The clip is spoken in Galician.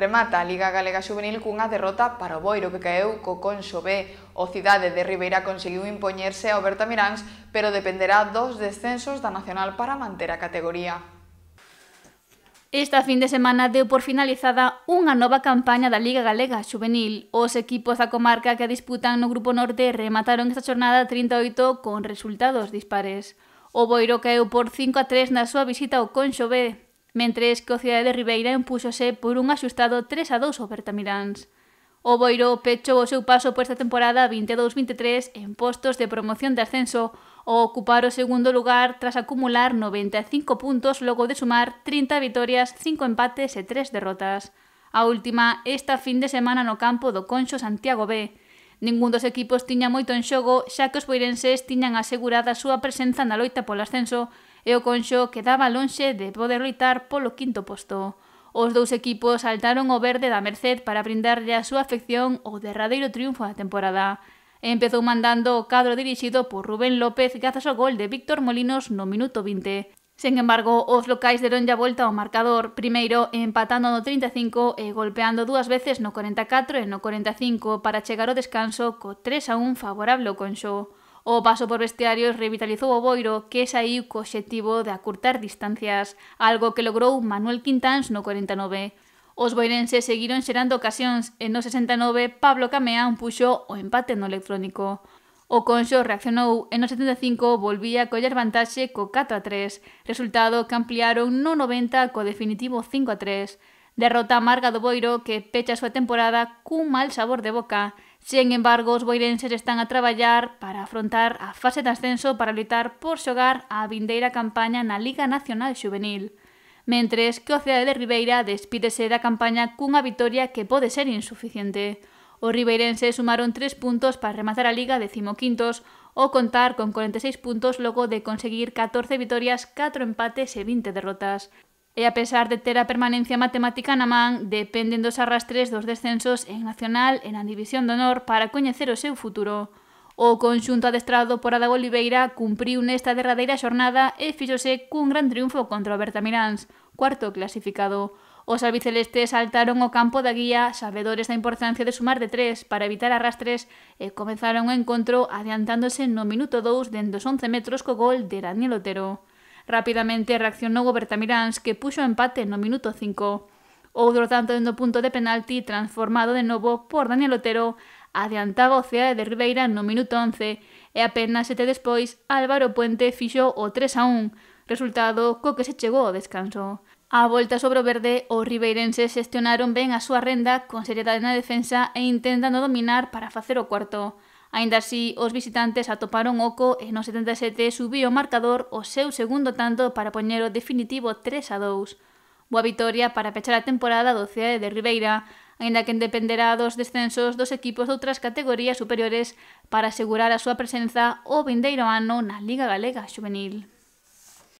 Remata a Liga Galega Juvenil cunha derrota para o Boiro que caeu co Conxo B. O Cidade de Ribeira conseguiu impoñerse ao Bertamiráns, pero dependerá dos descensos da Nacional para manter a categoría. Esta fin de semana deu por finalizada unha nova campaña da Liga Galega Xuvenil. Os equipos da comarca que disputan no Grupo Norte remataron esta xornada 38 con resultados dispares. O Boiro caeu por 5 a 3 na súa visita ao Conxo B, mentres que o Cidade de Ribeira empúxose por un axustado 3 a 2 ao Bertamiráns. O Boiro pechou o seu paso por esta temporada 22-23 en postos de promoción de ascenso ao ocupar o segundo lugar tras acumular 95 puntos logo de sumar 30 vitorias, 5 empates e 3 derrotas. A última esta fin de semana no campo do Conxo Santiago B. Ningún dos equipos tiña moito en xogo xa que os boirenses tiñan asegurada a súa presenza na loita polo ascenso e o Conxo quedaba lonxe de poder loitar polo quinto posto. Os dous equipos saltaron o verde da Merced para brindarlle a súa afección o derradeiro triunfo da temporada. empezou mandando o cadro dirixido por Rubén López grazas ao gol de Víctor Molinos no minuto 20. Sen embargo, os locais deronlle a volta ao marcador, primeiro empatando no 35 e golpeando dúas veces no 44 e no 45 para chegar ao descanso co 3 a 1 favorable ao Conxo. O paso por vestiarios revitalizou o Boiro, que aí co obxectivo de acurtar distancias, algo que logrou Manuel Quintáns no 49. Os boirenses seguiron xerando ocasións e no 69 Pablo Cameán puxo o empate no electrónico. O Conxo reaccionou e no 75 volvía a coller vantaxe co 4 a 3, resultado que ampliaron no 90 co definitivo 5 a 3. Derrota amarga do Boiro que pecha a súa temporada cun mal sabor de boca Sen embargo, os boirenses están a traballar para afrontar a fase de ascenso para luitar por xogar a vindeira campaña na Liga Nacional Juvenil. Mentres que o Cidade de Ribeira despídese da campaña cunha vitoria que pode ser insuficiente. Os ribeirenses sumaron 3 puntos para rematar a Liga decimoquintos ou contar con 46 puntos logo de conseguir 14 vitorias, 4 empates e 20 derrotas e a pesar de ter a permanencia matemática na man, dependen dos arrastres dos descensos en Nacional e na División de Honor para coñecer o seu futuro. O conxunto adestrado por Adago Oliveira cumpriu nesta derradeira xornada e fixose cun gran triunfo contra o Bertamiráns, cuarto clasificado. Os albicelestes saltaron o campo da guía, sabedores da importancia de sumar de tres para evitar arrastres, e comenzaron o encontro adiantándose no minuto 2 dentro dos 11 metros co gol de Daniel Otero. Rapidamente reaccionou o Bertamiráns que puxo o empate no minuto 5. Outro tanto dendo punto de penalti transformado de novo por Daniel Otero adiantaba o Ceade de Ribeira no minuto 11 e apenas sete despois Álvaro Puente fixou o 3 a 1, resultado co que se chegou ao descanso. A volta sobre o verde, os ribeirenses xestionaron ben a súa renda con seriedade na defensa e intentando dominar para facer o cuarto. Ainda así, os visitantes atoparon oco e no 77 subiu o marcador o seu segundo tanto para poñer o definitivo 3 a 2. Boa vitoria para pechar a temporada do CEA de Ribeira, aínda que dependerá dos descensos dos equipos de outras categorías superiores para asegurar a súa presenza o vindeiro ano na Liga Galega Xuvenil.